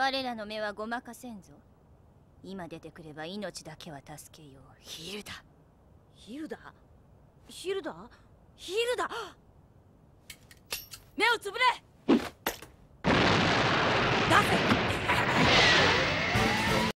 我らの目はごまかせんぞ今出てくれば命だけは助けようヒルダヒルダヒルダヒルダ目をつぶれ